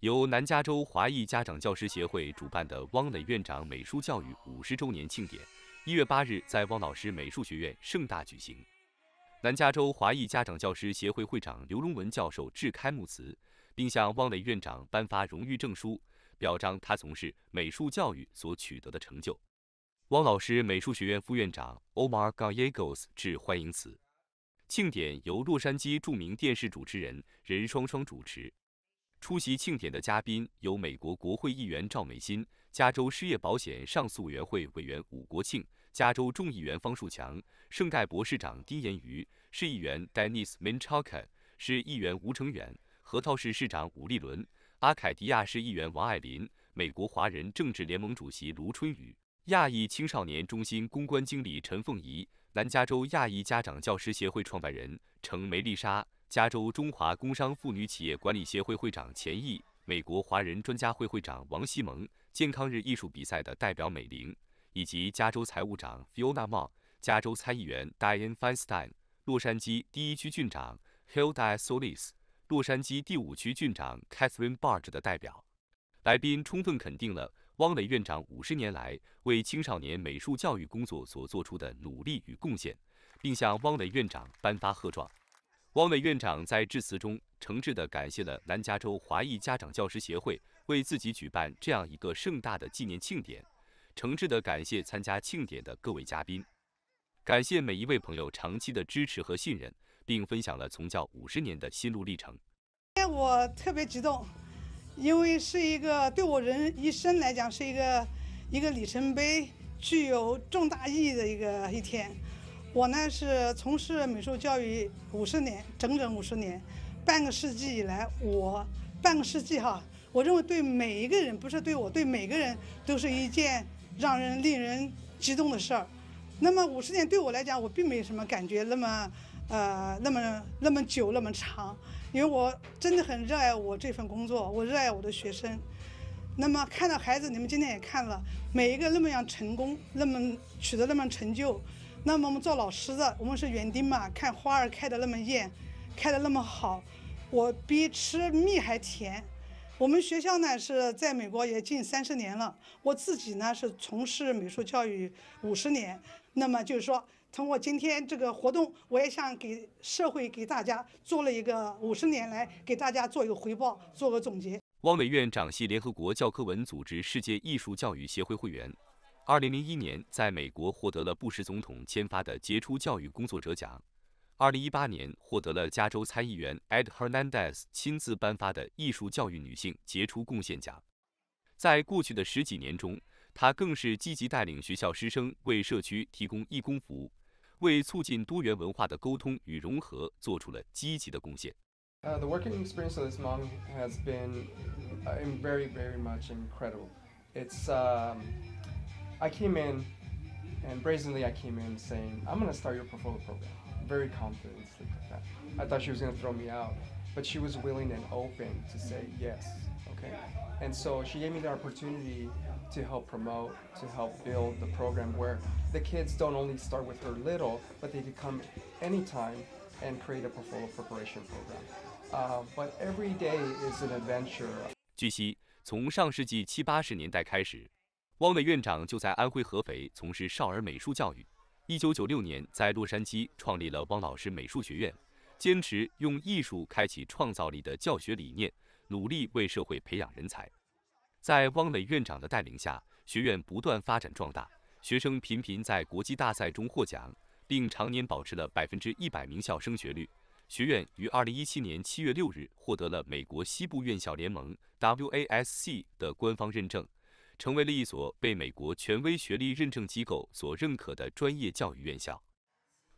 由南加州华裔家长教师协会主办的汪磊院长美术教育五十周年庆典，一月八日在汪老师美术学院盛大举行。南加州华裔家长教师协会会长刘龙文教授致开幕词，并向汪磊院长颁发荣誉证书，表彰他从事美术教育所取得的成就。汪老师美术学院副院长 Omar Gallegos 致欢迎词。庆典由洛杉矶著名电视主持人任双双主持。出席庆典的嘉宾有美国国会议员赵美心、加州失业保险上诉委员会委员武国庆、加州众议员方树强、圣盖博市长丁延瑜、市议员 Dennis Menchaca、市议员吴成远、核桃市市长武立伦、阿凯迪亚市议员王爱林、美国华人政治联盟主席卢春雨、亚裔青少年中心公关经理陈凤仪、南加州亚裔家长教师协会创办人程梅丽莎。加州中华工商妇女企业管理协会会长钱毅、美国华人专家会会长王希蒙、健康日艺术比赛的代表美玲，以及加州财务长 Fiona Mo、加州参议员 d i a n e Feinstein、洛杉矶第一区郡长 Hilda Solis、洛杉矶第五区郡长 Catherine b a r g e 的代表来宾充分肯定了汪磊院长五十年来为青少年美术教育工作所做出的努力与贡献，并向汪磊院长颁发贺状。汪伟院长在致辞中诚挚地感谢了南加州华裔家长教师协会为自己举办这样一个盛大的纪念庆典，诚挚地感谢参加庆典的各位嘉宾，感谢每一位朋友长期的支持和信任，并分享了从教五十年的心路历程。我特别激动，因为是一个对我人一生来讲是一个一个里程碑、具有重大意义的一个一天。我呢是从事美术教育五十年，整整五十年，半个世纪以来，我半个世纪哈，我认为对每一个人，不是对我，对每个人都是一件让人令人激动的事儿。那么五十年对我来讲，我并没有什么感觉那么呃那么那么久那么长，因为我真的很热爱我这份工作，我热爱我的学生。那么看到孩子，你们今天也看了，每一个那么样成功，那么取得那么成就。那么我们做老师的，我们是园丁嘛，看花儿开得那么艳，开得那么好，我比吃蜜还甜。我们学校呢是在美国也近三十年了，我自己呢是从事美术教育五十年。那么就是说，通过今天这个活动，我也想给社会给大家做了一个五十年来给大家做一个回报，做个总结。汪伟院长系联合国教科文组织世界艺术教育协会会员。二零零一年，在美国获得了布什总统签发的杰出教育工作者奖。二零一八年，获得了加州参议员 Ed Hernandez 亲自颁发的艺术教育女性杰出贡献奖。在过去的十几年中，她更是积极带领学校师生为社区提供义工服务，为促进多元文化的沟通与融合做出了积极的贡献。The working experience of this m o m h has been very, very much incredible. It's um. I came in and brazenly I came in saying, I'm gonna start your portfolio program. Very confident, like that. I thought she was gonna throw me out, but she was willing and open to say yes, okay? And so she gave me the opportunity to help promote, to help build the program where the kids don't only start with her little, but they could come anytime and create a portfolio preparation program. Uh, but every day is an adventure. 据悉，从上世纪七八十年代开始，汪磊院长就在安徽合肥从事少儿美术教育。一九九六年，在洛杉矶创立了汪老师美术学院，坚持用艺术开启创造力的教学理念，努力为社会培养人才。在汪磊院长的带领下，学院不断发展壮大，学生频频在国际大赛中获奖，并常年保持了百分之一百名校升学率。学院于二零一七年七月六日获得了美国西部院校联盟 （WASC） 的官方认证。成为了一所被美国权威学历认证机构所认可的专业教育院校。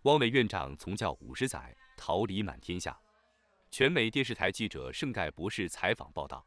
汪伟院长从教五十载，桃李满天下。全美电视台记者盛盖博士采访报道。